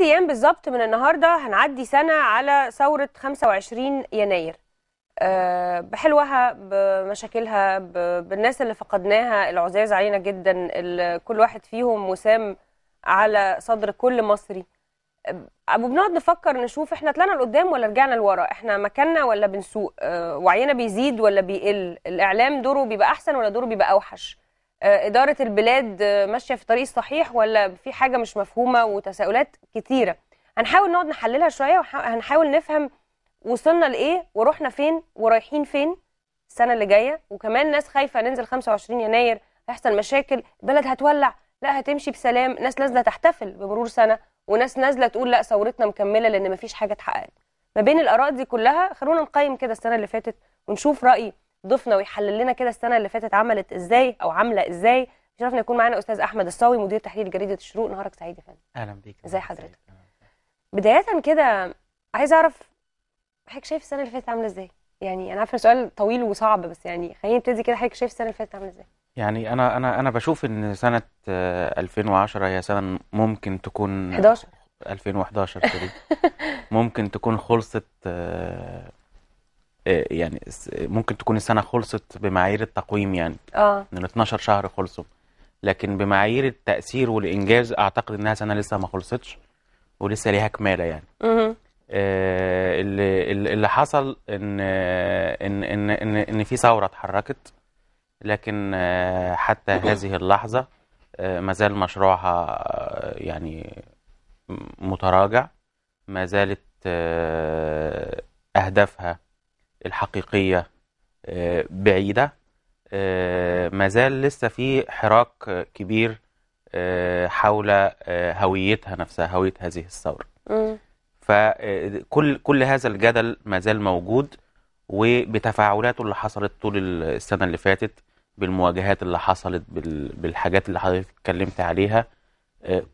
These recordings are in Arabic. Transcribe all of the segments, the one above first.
ايام بالظبط من النهارده هنعدي سنه على ثوره 25 يناير آه، بحلوها بمشاكلها بالناس اللي فقدناها العزاز علينا جدا كل واحد فيهم وسام على صدر كل مصري آه، ابو بنقعد نفكر نشوف احنا طلعنا لقدام ولا رجعنا لورا احنا مكاننا ولا بنسوق آه، وعينا بيزيد ولا بيقل الاعلام دوره بيبقى احسن ولا دوره بيبقى اوحش آه، اداره البلاد آه، ماشيه في طريق صحيح ولا في حاجه مش مفهومه وتساؤلات كتيره هنحاول نقعد نحللها شويه وهنحاول نفهم وصلنا لايه ورحنا فين ورايحين فين السنه اللي جايه وكمان ناس خايفه ننزل 25 يناير هيحصل مشاكل البلد هتولع لا هتمشي بسلام ناس نازله تحتفل بمرور سنه وناس نازله تقول لا ثورتنا مكمله لان مفيش حاجه اتحققت ما بين الاراء دي كلها خلونا نقيم كده السنه اللي فاتت ونشوف راي ضيفنا ويحلل لنا كده السنه اللي فاتت عملت ازاي او عامله ازاي شرفنا يكون معانا استاذ احمد الصاوي مدير تحرير جريده الشروق نهارك سعيد يا فندم اهلا بيك ازي حضرتك بدايه كده عايز اعرف حضرتك شايف السنه اللي فاتت عامله ازاي يعني انا عارفه سؤال طويل وصعب بس يعني خلينا نبتدي كده حضرتك شايف السنه اللي فاتت عامله ازاي يعني انا انا انا بشوف ان سنه 2010 آه، هي سنه ممكن تكون 11 2011 ممكن تكون خلصت آه، آه، يعني ممكن تكون السنه خلصت بمعايير التقويم يعني اه من 12 شهر خلصوا لكن بمعايير التاثير والانجاز اعتقد انها سنه لسه ما خلصتش ولسه ليها كماله يعني آه اللي اللي حصل ان ان ان ان, إن في ثوره اتحركت لكن آه، حتى هذه اللحظه آه، ما زال مشروعها يعني متراجع ما زالت اهدافها الحقيقية آه، بعيدة آه، ما زال لسه في حراك كبير آه، حول هويتها نفسها هوية هذه الثورة فكل كل هذا الجدل ما زال موجود وبتفاعلاته اللي حصلت طول السنة اللي فاتت بالمواجهات اللي حصلت بالحاجات اللي حضرتك اتكلمت عليها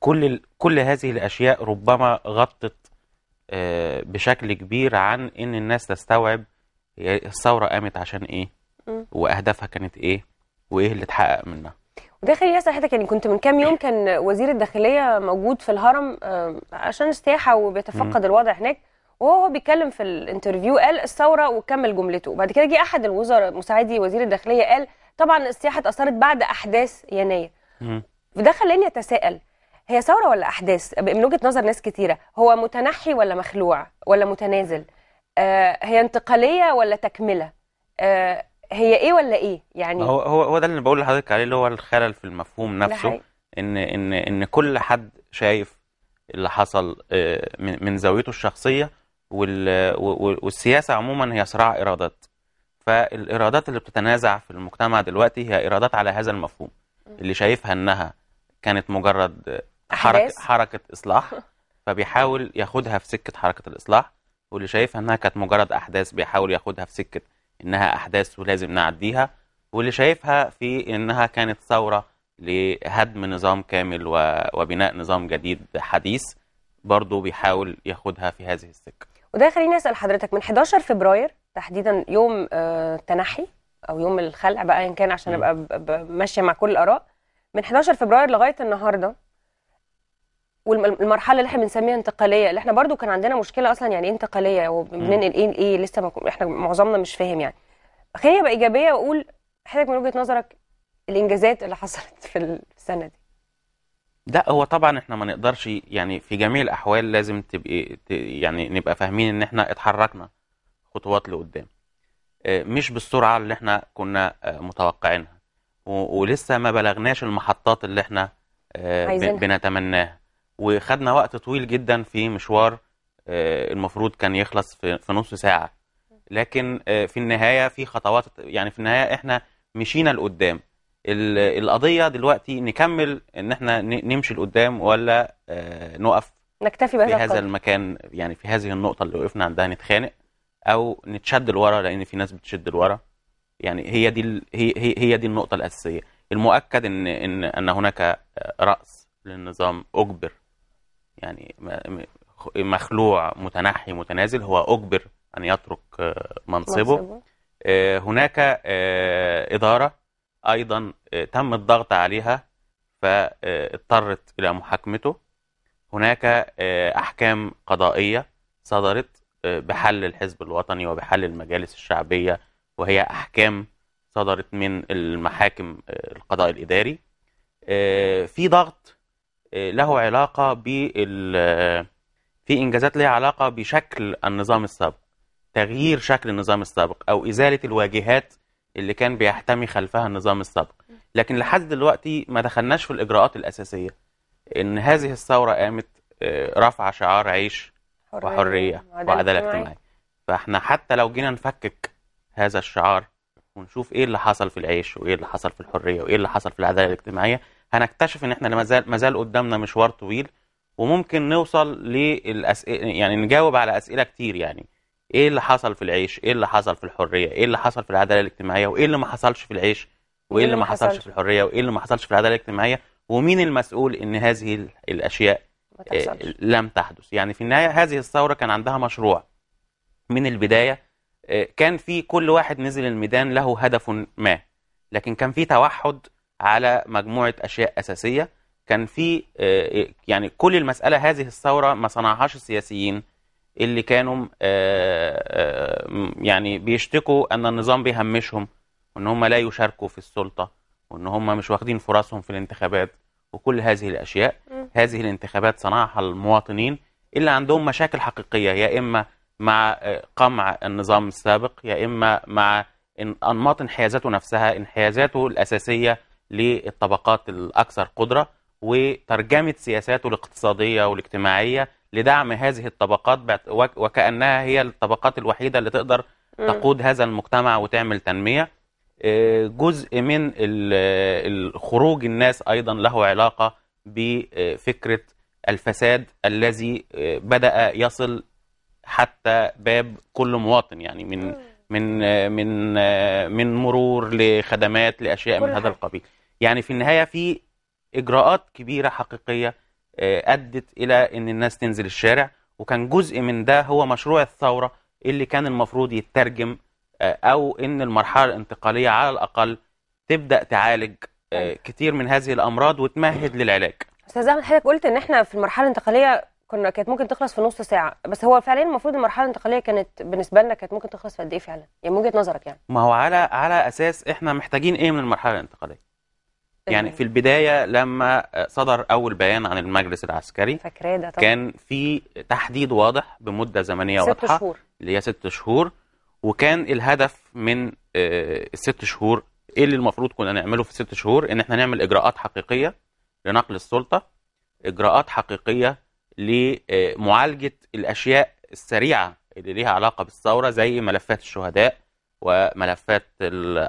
كل كل هذه الاشياء ربما غطت بشكل كبير عن ان الناس تستوعب الثوره قامت عشان ايه واهدافها كانت ايه وايه اللي اتحقق منها وده خليني اسال حضرتك يعني كنت من كام يوم كان وزير الداخليه موجود في الهرم عشان السياحه وبيتفقد الوضع هناك وهو بيتكلم في الانترفيو قال الثوره وكمل جملته بعد كده جه احد الوزراء مساعدي وزير الداخليه قال طبعا السياحه اتاثرت بعد احداث يناير وده خلاني اتساءل هي ثوره ولا احداث من وجهه نظر ناس كتيره هو متنحي ولا مخلوع ولا متنازل آه، هي انتقاليه ولا تكمله آه، هي ايه ولا ايه يعني هو هو هو ده اللي بقول لحضرتك عليه اللي هو الخلل في المفهوم نفسه ان ان ان كل حد شايف اللي حصل آه، من زاويته الشخصيه والسياسه عموما هي صراع ارادات فالارادات اللي بتتنازع في المجتمع دلوقتي هي ارادات على هذا المفهوم اللي شايفها انها كانت مجرد حركه حركه اصلاح فبيحاول ياخدها في سكه حركه الاصلاح واللي شايفها انها كانت مجرد احداث بيحاول ياخدها في سكه انها احداث ولازم نعديها واللي شايفها في انها كانت ثوره لهدم نظام كامل وبناء نظام جديد حديث برضه بيحاول ياخدها في هذه السكه وده خليني اسال حضرتك من 11 فبراير تحديدا يوم التنحي آه، او يوم الخلع بقى ان كان عشان ابقى ماشيه مع كل الاراء من 11 فبراير لغايه النهارده والمرحله اللي احنا بنسميها انتقاليه اللي احنا برضو كان عندنا مشكله اصلا يعني ايه انتقاليه وبننقل ايه لايه لسه ما احنا معظمنا مش فاهم يعني خليني ابقى ايجابيه واقول حضرتك من وجهه نظرك الانجازات اللي حصلت في السنه دي لا هو طبعا احنا ما نقدرش يعني في جميع الاحوال لازم تبقى يعني نبقى فاهمين ان احنا اتحركنا خطوات لقدام آه، مش بالسرعه اللي احنا كنا آه، متوقعينها ولسه ما بلغناش المحطات اللي احنا آه، بنتمناها وخدنا وقت طويل جدا في مشوار آه، المفروض كان يخلص في نص ساعه لكن آه، في النهايه في خطوات يعني في النهايه احنا مشينا لقدام القضيه دلوقتي نكمل ان احنا نمشي لقدام ولا آه، نقف نكتفي بهذا في هذا المكان يعني في هذه النقطه اللي وقفنا عندها نتخانق او نتشد لورا لان في ناس بتشد لورا يعني هي دي هي هي دي النقطه الاساسيه المؤكد ان ان ان هناك راس للنظام اجبر يعني مخلوع متنحي متنازل هو أجبر أن يترك آه، منصبه آه، هناك آه، إدارة أيضا تم الضغط عليها فاضطرت إلى محاكمته هناك أحكام قضائية صدرت بحل الحزب الوطني وبحل المجالس الشعبية وهي أحكام صدرت من المحاكم القضاء الإداري في ضغط آه، له علاقة بال آه، في إنجازات لها علاقة بشكل النظام السابق تغيير شكل النظام السابق أو إزالة الواجهات اللي كان بيحتمي خلفها النظام السابق لكن لحد دلوقتي ما دخلناش في الإجراءات الأساسية إن هذه الثورة قامت آه، رفع شعار عيش حرية وحرية وعدالة اجتماعية فإحنا حتى لو جينا نفكك هذا الشعار ونشوف إيه اللي حصل في العيش وإيه اللي حصل في الحرية وإيه اللي حصل في العدالة الاجتماعية هنكتشف ان احنا ما زال قدامنا مشوار طويل وممكن نوصل للاسئله يعني نجاوب على اسئله كتير يعني ايه اللي حصل في العيش ايه اللي حصل في الحريه ايه اللي حصل في العداله الاجتماعيه وايه اللي ما حصلش في العيش وايه اللي ما إيه حصلش في الحريه وايه اللي ما حصلش في العداله الاجتماعيه ومين المسؤول ان هذه الاشياء ما آه، لم تحدث يعني في النهايه هذه الثوره كان عندها مشروع من البدايه آه، كان في كل واحد نزل الميدان له هدف ما لكن كان في توحد على مجموعة أشياء أساسية كان في آه، آه، يعني كل المسألة هذه الثورة ما صنعهاش السياسيين اللي كانوا آه، يعني بيشتكوا أن النظام بيهمشهم وأن هم لا يشاركوا في السلطة وأن هم مش واخدين فرصهم في الانتخابات وكل هذه الأشياء هذه الانتخابات صنعها المواطنين اللي عندهم مشاكل حقيقية يا إما مع قمع النظام السابق يا إما مع أنماط انحيازاته نفسها انحيازاته الأساسية للطبقات الأكثر قدرة وترجمة سياساته الاقتصادية والاجتماعية لدعم هذه الطبقات وكأنها هي الطبقات الوحيدة اللي تقدر تقود هذا المجتمع وتعمل تنمية آه، جزء من خروج الناس أيضا له علاقة بفكرة الفساد الذي آه، بدأ يصل حتى باب كل مواطن يعني من من آه، من من مرور لخدمات لاشياء من هذا القبيل يعني في النهاية في إجراءات كبيرة حقيقية آه، أدت إلى أن الناس تنزل الشارع وكان جزء من ده هو مشروع الثورة اللي كان المفروض يترجم آه، أو أن المرحلة الانتقالية على الأقل تبدأ تعالج آه، أيوة. كتير من هذه الأمراض وتمهد للعلاج استاذ احمد حضرتك قلت ان احنا في المرحله الانتقاليه كنا كانت ممكن تخلص في نص ساعه بس هو فعليا المفروض المرحله الانتقاليه كانت بالنسبه لنا كانت ممكن تخلص في قد ايه فعلا يعني من وجهه نظرك يعني ما هو على على اساس احنا محتاجين ايه من المرحله الانتقاليه يعني في البداية لما صدر أول بيان عن المجلس العسكري فاكراه ده طبعا كان في تحديد واضح بمدة زمنية ست واضحة شهور اللي هي ست شهور وكان الهدف من آه، الست شهور إيه اللي المفروض كنا نعمله في ست شهور إن إحنا نعمل إجراءات حقيقية لنقل السلطة إجراءات حقيقية لمعالجة آه، الأشياء السريعة اللي ليها علاقة بالثورة زي ملفات الشهداء وملفات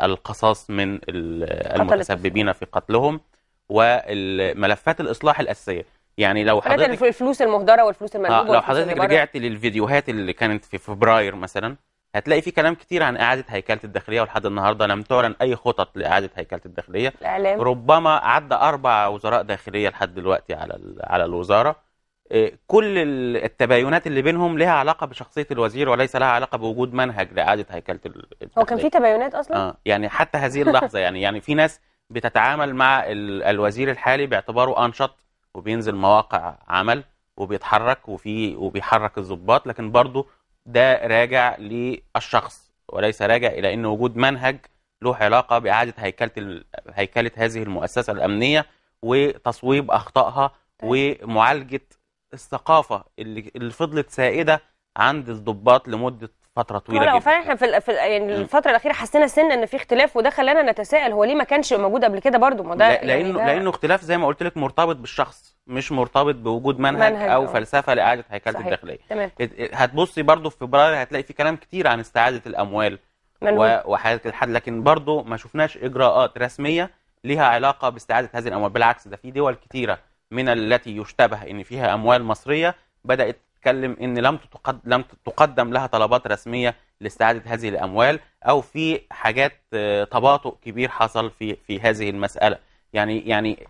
القصاص من المتسببين في قتلهم وملفات الاصلاح الاساسيه يعني لو حضرتك الفلوس المهدره والفلوس المنهوبه آه لو حضرتك رجعت للفيديوهات اللي كانت في فبراير مثلا هتلاقي في كلام كتير عن اعاده هيكله الداخليه ولحد النهارده لم تعلن اي خطط لاعاده هيكله الداخليه الإعلام. ربما عدى اربع وزراء داخليه لحد دلوقتي على على الوزاره آه، كل التباينات اللي بينهم لها علاقه بشخصيه الوزير وليس لها علاقه بوجود منهج لاعاده هيكله هو كان في تباينات اصلا؟ اه يعني حتى هذه اللحظه يعني يعني في ناس بتتعامل مع الوزير الحالي باعتباره انشط وبينزل مواقع عمل وبيتحرك وفي وبيحرك الضباط لكن برضه ده راجع للشخص وليس راجع الى ان وجود منهج له علاقه باعاده هيكله هيكله هذه المؤسسه الامنيه وتصويب اخطائها طيب. ومعالجه الثقافه اللي, اللي فضلت سائده عند الضباط لمده فتره طويله جدا فعلا احنا في, في يعني الفتره الاخيره حسينا سنه ان في اختلاف وده خلانا نتساءل هو ليه ما كانش موجود قبل كده برضه ما ده لا يعني لانه ده لانه اختلاف زي ما قلت لك مرتبط بالشخص مش مرتبط بوجود منهج, منهج او او آه. فلسفه لاعاده هيكله الداخليه تمام هتبصي برضه في فبراير هتلاقي في كلام كتير عن استعاده الاموال وحاله الحد لكن برضه ما شفناش اجراءات رسميه ليها علاقه باستعاده هذه الاموال بالعكس ده في دول كتيره من التي يشتبه ان فيها اموال مصريه بدات تتكلم ان لم تقد... لم تقدم لها طلبات رسميه لاستعاده هذه الاموال او في حاجات آه، تباطؤ كبير حصل في في هذه المساله يعني يعني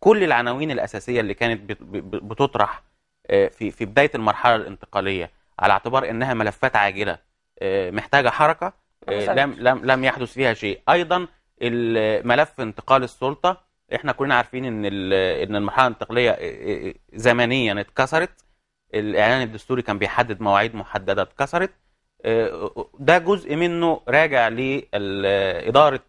كل العناوين الاساسيه اللي كانت بتطرح آه، في في بدايه المرحله الانتقاليه على اعتبار انها ملفات عاجله آه، محتاجه حركه لم لم لم يحدث فيها شيء ايضا ملف انتقال السلطه احنا كلنا عارفين ان ان المرحله الانتقاليه زمنيا اتكسرت الاعلان الدستوري كان بيحدد مواعيد محدده اتكسرت آه، ده جزء منه راجع لاداره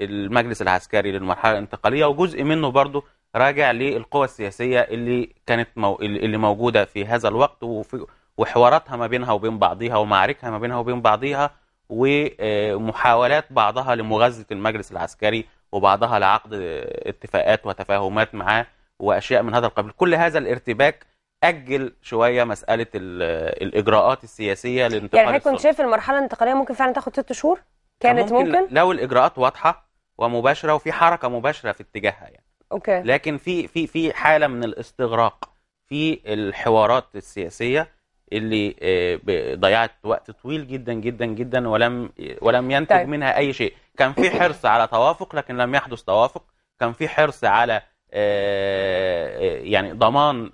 المجلس العسكري للمرحله الانتقاليه وجزء منه برضه راجع للقوى السياسيه اللي كانت مو... اللي موجوده في هذا الوقت وفي... وحواراتها ما بينها وبين بعضيها ومعاركها ما بينها وبين بعضيها ومحاولات بعضها لمغازله المجلس العسكري وبعضها لعقد اتفاقات وتفاهمات معاه واشياء من هذا القبيل كل هذا الارتباك اجل شويه مساله الاجراءات السياسيه لانتقال يعني حضرتك كنت شايف المرحله الانتقاليه ممكن فعلا تاخد ست شهور كانت ممكن, ممكن لو الاجراءات واضحه ومباشره وفي حركه مباشره في اتجاهها يعني اوكي لكن في في في حاله من الاستغراق في الحوارات السياسيه اللي آه، ضيعت وقت طويل جدا جدا جدا ولم ولم ينتج طيب. منها اي شيء كان في حرص على توافق لكن لم يحدث توافق كان في حرص على آه، آه، يعني ضمان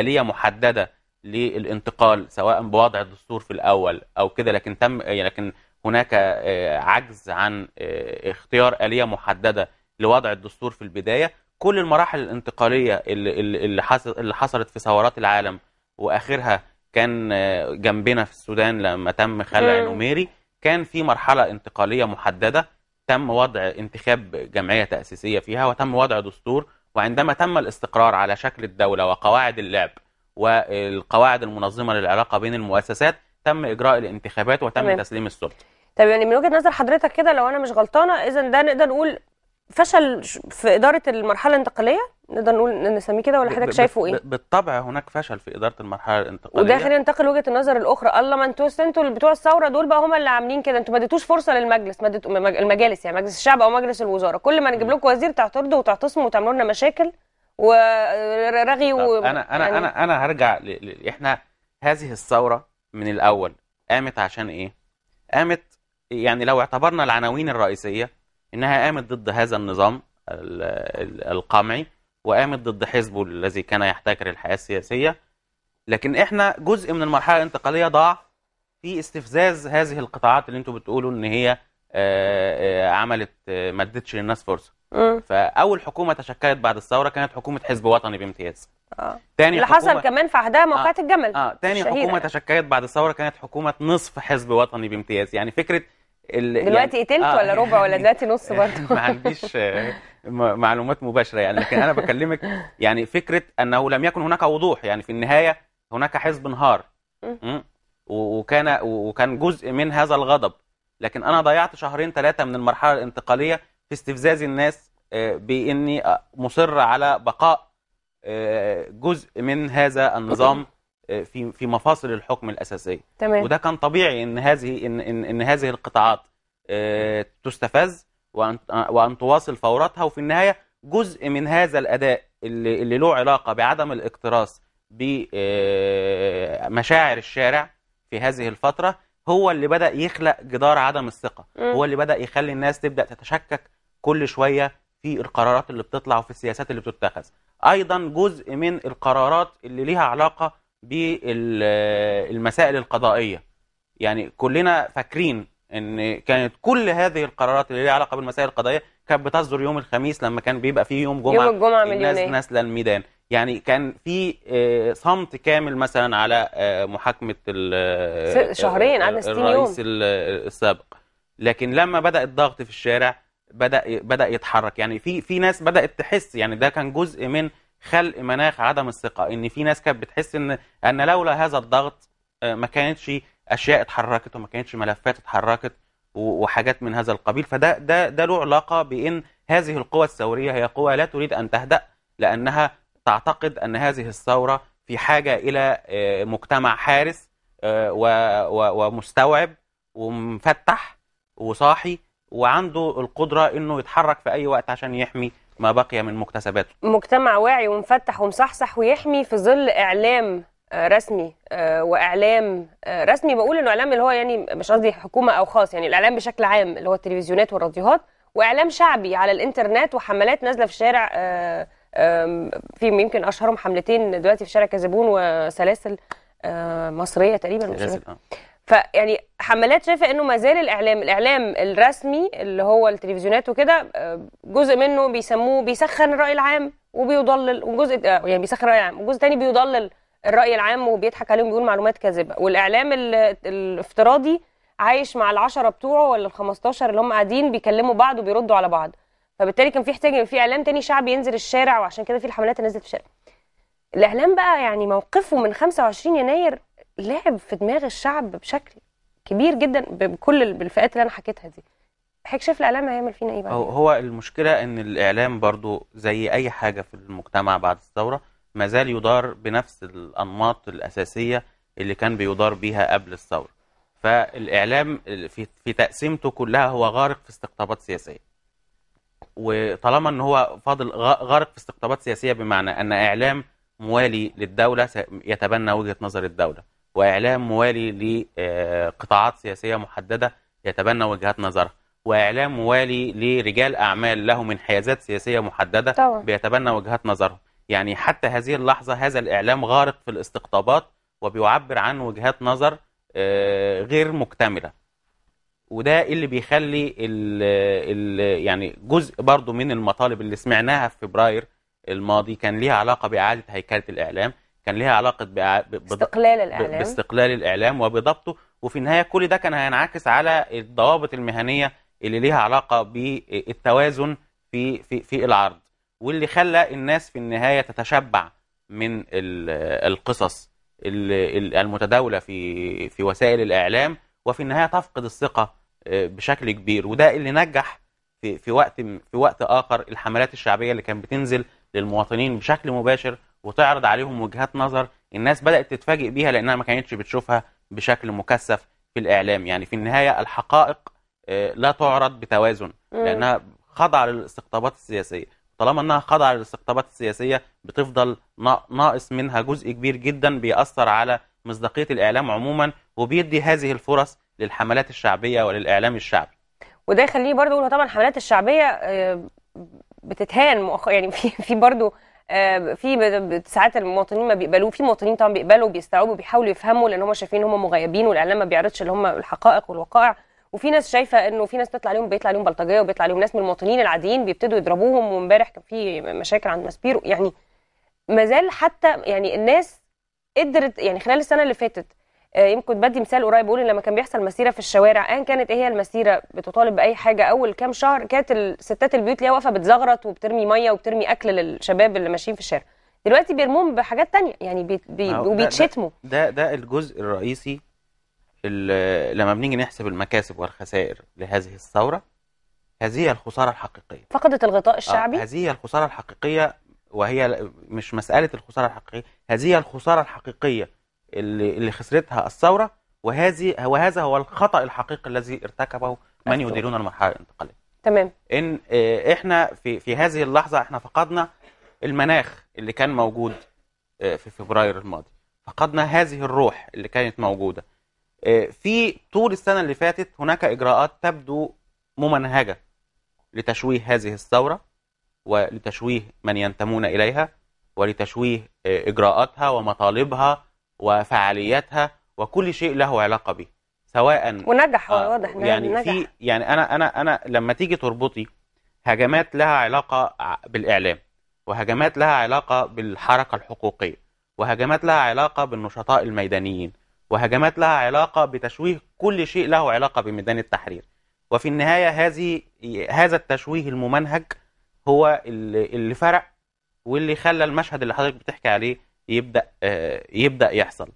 آلية محددة للانتقال سواء بوضع الدستور في الأول أو كده لكن تم يعني لكن هناك عجز عن اختيار آلية محددة لوضع الدستور في البداية كل المراحل الانتقالية اللي اللي حصلت في ثورات العالم وآخرها كان جنبنا في السودان لما تم خلع نوميري كان في مرحله انتقاليه محدده تم وضع انتخاب جمعيه تاسيسيه فيها وتم وضع دستور وعندما تم الاستقرار على شكل الدوله وقواعد اللعب والقواعد المنظمه للعلاقه بين المؤسسات تم اجراء الانتخابات وتم تمام. تسليم السلطه طيب يعني من وجهه نظر حضرتك كده لو انا مش غلطانه اذا ده نقدر نقول فشل في اداره المرحله الانتقاليه نقدر نقول نسميه كده ولا حضرتك شايفه ايه؟ بالطبع هناك فشل في اداره المرحله الانتقاليه وده خلينا ننتقل لوجهه النظر الاخرى الله ما انتوا انتوا بتوع الثوره دول بقى هم اللي عاملين كده انتوا ما اديتوش فرصه للمجلس المجالس يعني مجلس الشعب او مجلس الوزاره كل ما نجيب لكم وزير تعترضوا وتعتصموا وتعملوا لنا مشاكل ورغي و... انا انا يعني... انا انا هرجع ل... ل... احنا هذه الثوره من الاول قامت عشان ايه؟ قامت يعني لو اعتبرنا العناوين الرئيسيه انها قامت ضد هذا النظام القمعي وقامت ضد حزبه الذي كان يحتكر الحياه السياسيه لكن احنا جزء من المرحله الانتقاليه ضاع في استفزاز هذه القطاعات اللي انتم بتقولوا ان هي آه، آه، عملت آه، ما ادتش للناس فرصه فاول حكومه تشكلت بعد الثوره كانت حكومه حزب وطني بامتياز آه. تاني اللي حكومة... حصل كمان في عهدها موقعة آه. الجمل اه تاني حكومه تشكلت بعد الثوره كانت حكومه نصف حزب وطني بامتياز يعني فكره ال... دلوقتي يعني... تلت آه. ولا ربع ولا دلوقتي نص برضه ما عنديش معلومات مباشره يعني لكن انا بكلمك يعني فكره انه لم يكن هناك وضوح يعني في النهايه هناك حزب انهار وكان وكان جزء من هذا الغضب لكن انا ضيعت شهرين ثلاثه من المرحله الانتقاليه في استفزاز الناس آه، باني مصر على بقاء آه، جزء من هذا النظام آه، في في مفاصل الحكم الاساسيه تمام. وده كان طبيعي ان هذه ان ان, إن هذه القطاعات تستفز وأن, وأن تواصل فوراتها وفي النهاية جزء من هذا الأداء اللي, اللي له علاقة بعدم الاكتراث بمشاعر آه، الشارع في هذه الفترة هو اللي بدأ يخلق جدار عدم الثقة هو اللي بدأ يخلي الناس تبدأ تتشكك كل شوية في القرارات اللي بتطلع وفي السياسات اللي بتتخذ أيضا جزء من القرارات اللي ليها علاقة بالمسائل القضائية يعني كلنا فاكرين ان كانت كل هذه القرارات اللي ليها علاقه بالمسائل القضائيه كانت بتصدر يوم الخميس لما كان بيبقى فيه يوم جمعه يوم الجمعه الناس ناس نازله الميدان يعني كان في آه، صمت كامل مثلا على آه، محاكمه آه، شهرين قعدنا 60 يوم الرئيس السابق لكن لما بدا الضغط في الشارع بدا بدا يتحرك يعني في في ناس بدات تحس يعني ده كان جزء من خلق مناخ عدم الثقه ان في ناس كانت بتحس ان ان لولا هذا الضغط ما كانتش اشياء اتحركت وما كانتش ملفات اتحركت وحاجات من هذا القبيل فده ده ده له علاقه بان هذه القوى الثوريه هي قوى لا تريد ان تهدا لانها تعتقد ان هذه الثوره في حاجه الى آه، مجتمع حارس آه، ومستوعب ومفتح وصاحي وعنده القدره انه يتحرك في اي وقت عشان يحمي ما بقي من مكتسباته مجتمع واعي ومفتح ومصحصح ويحمي في ظل اعلام رسمي آه، واعلام آه، رسمي بقول انه اعلام اللي هو يعني مش قصدي حكومه او خاص يعني الاعلام بشكل عام اللي هو التلفزيونات والراديوهات واعلام شعبي على الانترنت وحملات نازله في الشارع آه، في يمكن اشهرهم حملتين دلوقتي في شارع كذابون وسلاسل مصريه تقريبا فيعني حملات شايفه انه ما زال الاعلام الاعلام الرسمي اللي هو التلفزيونات وكده جزء منه بيسموه بيسخن الراي العام وبيضلل وجزء يعني بيسخن الراي العام وجزء تاني بيضلل الراي العام وبيضحك عليهم بيقول معلومات كاذبه والاعلام الافتراضي عايش مع العشرة بتوعه ولا ال 15 اللي هم قاعدين بيكلموا بعض وبيردوا على بعض فبالتالي كان في احتياج في اعلام تاني شعبي ينزل الشارع وعشان كده في الحملات اللي نزلت في الشارع الاعلام بقى يعني موقفه من 25 يناير لعب في دماغ الشعب بشكل كبير جدا بكل الفئات اللي انا حكيتها دي حضرتك شايف الاعلام هيعمل فينا ايه بقى هو المشكله ان الاعلام برضو زي اي حاجه في المجتمع بعد الثوره ما زال يدار بنفس الانماط الاساسيه اللي كان بيدار بيها قبل الثوره فالاعلام في في تقسيمته كلها هو غارق في استقطابات سياسيه وطالما ان هو فاضل غارق في استقطابات سياسيه بمعنى ان اعلام موالي للدوله يتبنى وجهه نظر الدوله واعلام موالي لقطاعات آه، سياسيه محدده يتبنى وجهات نظرها واعلام موالي لرجال اعمال لهم انحيازات سياسيه محدده طبعا. بيتبنى وجهات نظرهم يعني حتى هذه اللحظة هذا الإعلام غارق في الاستقطابات وبيعبر عن وجهات نظر آه، غير مكتملة وده اللي بيخلي ال الـ يعني جزء برضو من المطالب اللي سمعناها في فبراير الماضي كان ليها علاقة بإعادة هيكلة الإعلام كان ليها علاقة باستقلال الإعلام باستقلال الإعلام وبضبطه وفي النهاية كل ده كان هينعكس على الضوابط المهنية اللي ليها علاقة بالتوازن في في في العرض واللي خلى الناس في النهاية تتشبع من القصص المتداولة في في وسائل الإعلام وفي النهاية تفقد الثقة آه، بشكل كبير وده اللي نجح في في وقت في وقت آخر الحملات الشعبية اللي كانت بتنزل للمواطنين بشكل مباشر وتعرض عليهم وجهات نظر الناس بدأت تتفاجئ بيها لأنها ما كانتش بتشوفها بشكل مكثف في الإعلام يعني في النهاية الحقائق آه، لا تعرض بتوازن لأنها خاضعة للاستقطابات السياسية طالما انها خاضعه للاستقطابات السياسيه بتفضل ناقص منها جزء كبير جدا بيأثر على مصداقيه الاعلام عموما وبيدي هذه الفرص للحملات الشعبيه وللاعلام الشعبي. وده يخليني برضه اقول طبعا الحملات الشعبيه آه، بتتهان مؤخرا يعني في في برضه آه، في ساعات المواطنين ما بيقبلوه في مواطنين طبعا بيقبلوا وبيستوعبوا وبيحاولوا يفهموا لان هم شايفين هم مغيبين والاعلام ما بيعرضش اللي هم الحقائق والوقائع وفي ناس شايفه انه في ناس بتطلع عليهم بيطلع عليهم بلطجيه وبيطلع عليهم ناس من المواطنين العاديين بيبتدوا يضربوهم وامبارح كان في مشاكل عند ماسبيرو يعني ما زال حتى يعني الناس قدرت يعني خلال السنه اللي فاتت آه، يمكن بدي مثال قريب بقول لما كان بيحصل مسيره في الشوارع ان كانت ايه هي المسيره بتطالب باي حاجه اول كام شهر كانت الستات البيوت اللي واقفه بتزغرط وبترمي ميه وبترمي اكل للشباب اللي ماشيين في الشارع دلوقتي بيرموهم بحاجات تانية يعني بي بي وبيتشتموا ده, ده ده الجزء الرئيسي لما بنيجي نحسب المكاسب والخسائر لهذه الثوره هذه الخساره الحقيقيه فقدت الغطاء آه، الشعبي آه هذه الخساره الحقيقيه وهي مش مساله الخساره الحقيقيه هذه الخساره الحقيقيه اللي, اللي خسرتها الثوره وهذه وهذا هو الخطا الحقيقي الذي ارتكبه من يديرون المرحله الانتقاليه تمام ان آه، احنا في في هذه اللحظه احنا فقدنا المناخ اللي كان موجود آه، في فبراير الماضي فقدنا هذه الروح اللي كانت موجوده آه، في طول السنة اللي فاتت هناك إجراءات تبدو ممنهجة لتشويه هذه الثورة ولتشويه من ينتمون إليها ولتشويه آه، إجراءاتها ومطالبها وفعالياتها وكل شيء له علاقة به سواء آه، ونجح آه واضح يعني نجح. في يعني أنا أنا أنا لما تيجي تربطي هجمات لها علاقة بالإعلام وهجمات لها علاقة بالحركة الحقوقية وهجمات لها علاقة بالنشطاء الميدانيين وهجمات لها علاقة بتشويه كل شيء له علاقة بميدان التحرير وفي النهاية هذه هذا التشويه الممنهج هو اللي فرق واللي خلى المشهد اللي حضرتك بتحكي عليه يبدأ آه، يبدأ يحصل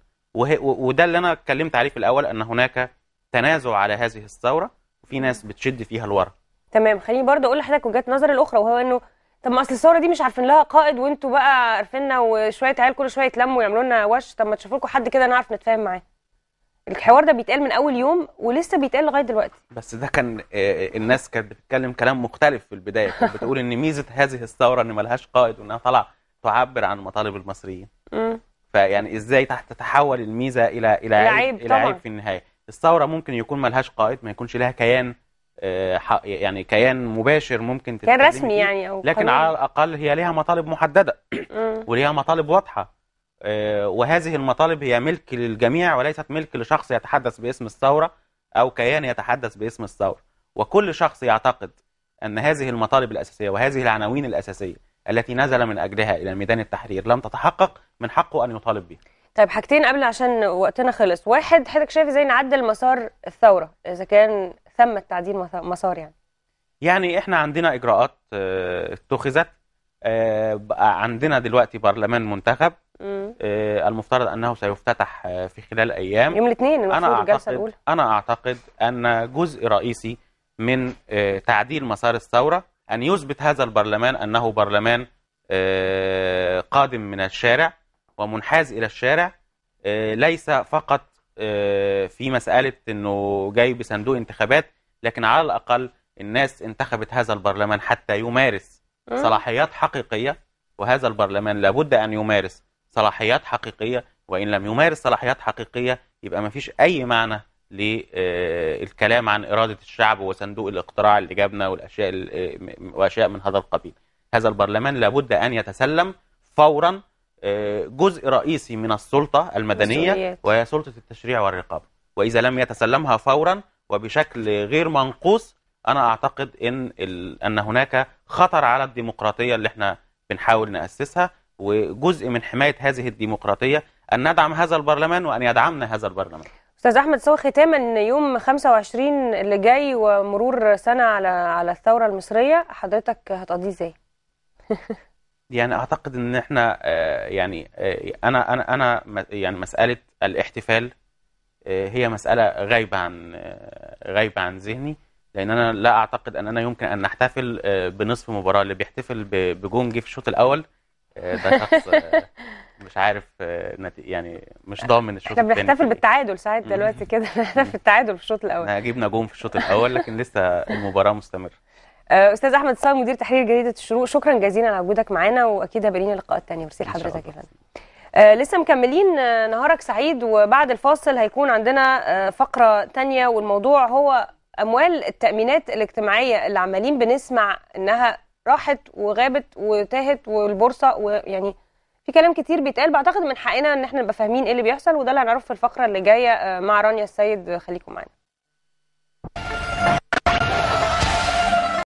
وده اللي أنا اتكلمت عليه في الأول أن هناك تنازع على هذه الثورة وفي ناس بتشد فيها لورا تمام خليني برضه اقول لحضرتك وجهه نظر الاخرى وهو انه طب ما اصل الثوره دي مش عارفين لها قائد وانتوا بقى عارفيننا وشويه عيال كل شويه يتلموا ويعملوا لنا وش طب ما تشوفوا لكم حد كده نعرف نتفاهم معاه الحوار ده بيتقال من اول يوم ولسه بيتقال لغايه دلوقتي بس ده كان آه، آه، الناس كانت بتتكلم كلام مختلف في البدايه كانت بتقول ان ميزه هذه الثوره ان ملهاش قائد وانها طالعه تعبر عن مطالب المصريين فيعني ازاي تتحول الميزه الى الى عيب الى عيب في النهايه الثوره ممكن يكون ملهاش قائد ما يكونش لها كيان آه، يعني كيان مباشر ممكن كيان رسمي فيه. يعني او لكن قانون. على الاقل هي ليها مطالب محدده وليها مطالب واضحه آه، وهذه المطالب هي ملك للجميع وليست ملك لشخص يتحدث باسم الثوره او كيان يتحدث باسم الثوره وكل شخص يعتقد ان هذه المطالب الاساسيه وهذه العناوين الاساسيه التي نزل من اجلها الى ميدان التحرير لم تتحقق من حقه ان يطالب بها طيب حاجتين قبل عشان وقتنا خلص واحد حضرتك شايف ازاي نعدل مسار الثوره اذا كان ثم التعديل مسار يعني يعني احنا عندنا اجراءات آه، اتخذت آه، عندنا دلوقتي برلمان منتخب آه، المفترض انه سيفتتح في خلال ايام يوم الاثنين انا اعتقد انا اعتقد ان جزء رئيسي من تعديل مسار الثوره ان يثبت هذا البرلمان انه برلمان قادم من الشارع ومنحاز الى الشارع ليس فقط آه، في مسألة أنه جاي بصندوق انتخابات لكن على الأقل الناس انتخبت هذا البرلمان حتى يمارس أه. صلاحيات حقيقية وهذا البرلمان لابد أن يمارس صلاحيات حقيقية وإن لم يمارس صلاحيات حقيقية يبقى ما فيش أي معنى للكلام آه، عن إرادة الشعب وصندوق الاقتراع اللي جابنا والأشياء, وأشياء من هذا القبيل هذا البرلمان لابد أن يتسلم فوراً جزء رئيسي من السلطة المدنية وهي سلطة التشريع والرقابة وإذا لم يتسلمها فورا وبشكل غير منقوص أنا أعتقد إن, ال... أن هناك خطر على الديمقراطية اللي احنا بنحاول نأسسها وجزء من حماية هذه الديمقراطية أن ندعم هذا البرلمان وأن يدعمنا هذا البرلمان استاذ احمد سوي ختاما يوم 25 اللي جاي ومرور سنه على على الثوره المصريه حضرتك هتقضيه ازاي يعني اعتقد ان احنا آه، يعني آه، انا انا انا يعني مساله الاحتفال آه، هي مساله غايبه عن غايبه عن ذهني لان انا لا اعتقد اننا يمكن ان نحتفل بنصف مباراه اللي بيحتفل بجون جه في الشوط الاول ده شخص مش عارف يعني مش ضامن الشوط الثاني احنا بنحتفل بالتعادل ساعات دلوقتي كده بنحتفل بالتعادل في الشوط الاول احنا جبنا جون في الشوط الاول لكن لسه المباراه مستمره آه، استاذ احمد صار مدير تحرير جريده الشروق شكرا جزيلا على وجودك معانا واكيد هبقى لينا لقاءات ثانيه ميرسي لحضرتك يا فندم آه، لسه مكملين آه، نهارك سعيد وبعد الفاصل هيكون عندنا فقره ثانيه والموضوع هو اموال التامينات الاجتماعيه اللي عمالين بنسمع انها راحت وغابت وتاهت والبورصه ويعني في كلام كتير بيتقال بعتقد من حقنا ان احنا نبقى فاهمين ايه اللي بيحصل وده اللي هنعرفه في الفقره اللي جايه مع رانيا السيد خليكم معانا